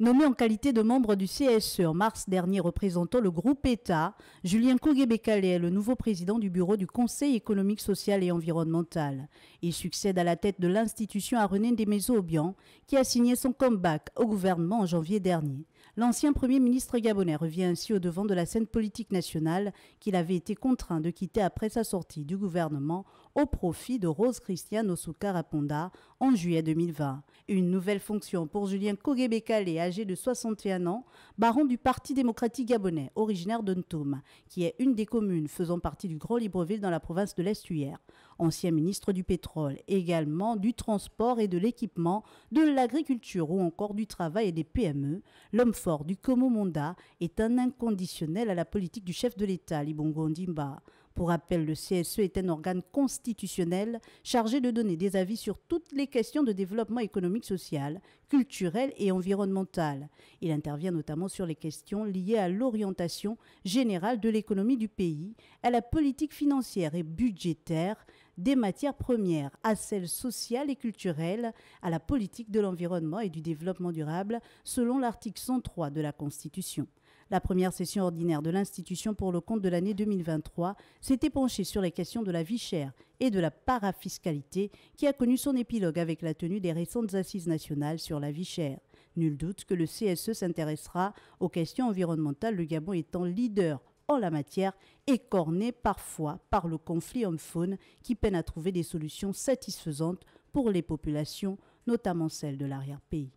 Nommé en qualité de membre du CSE en mars dernier représentant le groupe État, Julien kougé est le nouveau président du bureau du Conseil économique, social et environnemental. Il succède à la tête de l'institution à René Desmaisons-Aubian, qui a signé son comeback au gouvernement en janvier dernier. L'ancien Premier ministre gabonais revient ainsi au devant de la scène politique nationale qu'il avait été contraint de quitter après sa sortie du gouvernement au profit de Rose Christiane Osuka Raponda en juillet 2020. Une nouvelle fonction pour Julien Kogebekale, âgé de 61 ans, baron du Parti démocratique gabonais, originaire de Ntoum, qui est une des communes faisant partie du Grand Libreville dans la province de l'Estuaire. Ancien ministre du pétrole, également du transport et de l'équipement, de l'agriculture ou encore du travail et des PME, l'homme fort du komo mandat est un inconditionnel à la politique du chef de l'État, Libongo Ndimba. Pour rappel, le CSE est un organe constitutionnel chargé de donner des avis sur toutes les questions de développement économique, social, culturel et environnemental. Il intervient notamment sur les questions liées à l'orientation générale de l'économie du pays, à la politique financière et budgétaire, des matières premières à celles sociales et culturelles, à la politique de l'environnement et du développement durable, selon l'article 103 de la Constitution. La première session ordinaire de l'institution pour le compte de l'année 2023 s'était penchée sur les questions de la vie chère et de la parafiscalité qui a connu son épilogue avec la tenue des récentes assises nationales sur la vie chère. Nul doute que le CSE s'intéressera aux questions environnementales, le Gabon étant leader en la matière est cornée parfois par le conflit homme-faune qui peine à trouver des solutions satisfaisantes pour les populations, notamment celles de l'arrière-pays.